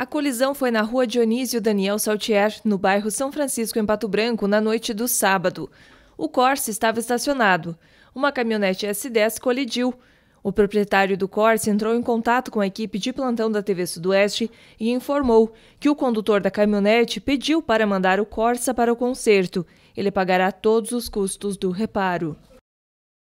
A colisão foi na rua Dionísio Daniel Saltier, no bairro São Francisco, em Pato Branco, na noite do sábado. O Corsa estava estacionado. Uma caminhonete S10 colidiu. O proprietário do Corsa entrou em contato com a equipe de plantão da TV Sudoeste e informou que o condutor da caminhonete pediu para mandar o Corsa para o conserto. Ele pagará todos os custos do reparo.